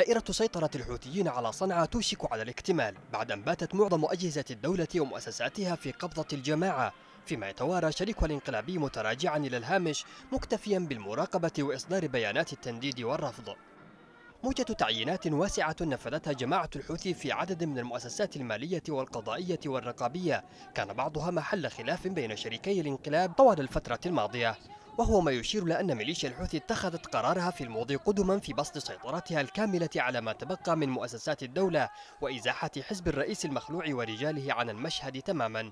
دائرة سيطرة الحوثيين على صنعاء توشك على الاكتمال بعد أن باتت معظم أجهزة الدولة ومؤسساتها في قبضة الجماعة فيما يتوارى شريكها الانقلابي متراجعا إلى الهامش مكتفيا بالمراقبة وإصدار بيانات التنديد والرفض موجة تعيينات واسعة نفذتها جماعة الحوثي في عدد من المؤسسات المالية والقضائية والرقابية كان بعضها محل خلاف بين شريكي الانقلاب طوال الفترة الماضية وهو ما يشير لأن ميليشيا الحوثي اتخذت قرارها في الماضي قدما في بسط سيطرتها الكاملة على ما تبقى من مؤسسات الدولة وإزاحة حزب الرئيس المخلوع ورجاله عن المشهد تماما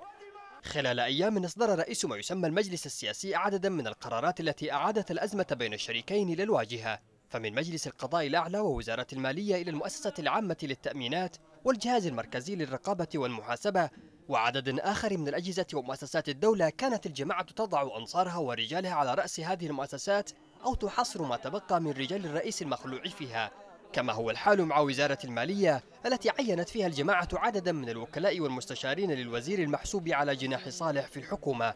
خلال أيام أصدر رئيس ما يسمى المجلس السياسي عددا من القرارات التي أعادت الأزمة بين الشريكين للواجهة فمن مجلس القضاء الأعلى ووزارة المالية إلى المؤسسة العامة للتأمينات والجهاز المركزي للرقابة والمحاسبة وعدد آخر من الأجهزة ومؤسسات الدولة كانت الجماعة تضع أنصارها ورجالها على رأس هذه المؤسسات أو تحصر ما تبقى من رجال الرئيس المخلوع فيها كما هو الحال مع وزارة المالية التي عينت فيها الجماعة عددا من الوكلاء والمستشارين للوزير المحسوب على جناح صالح في الحكومة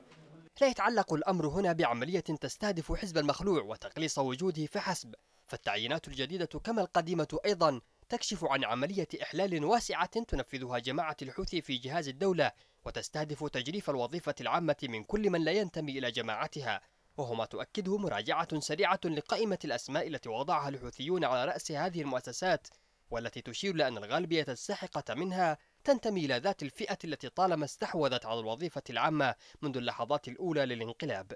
لا يتعلق الأمر هنا بعملية تستهدف حزب المخلوع وتقليص وجوده فحسب فالتعيينات الجديدة كما القديمة أيضا تكشف عن عملية إحلال واسعة تنفذها جماعة الحوثي في جهاز الدولة وتستهدف تجريف الوظيفة العامة من كل من لا ينتمي إلى جماعتها وهو ما تؤكده مراجعة سريعة لقائمة الأسماء التي وضعها الحوثيون على رأس هذه المؤسسات والتي تشير لأن الغالبية الساحقة منها تنتمي إلى ذات الفئة التي طالما استحوذت على الوظيفة العامة منذ اللحظات الأولى للانقلاب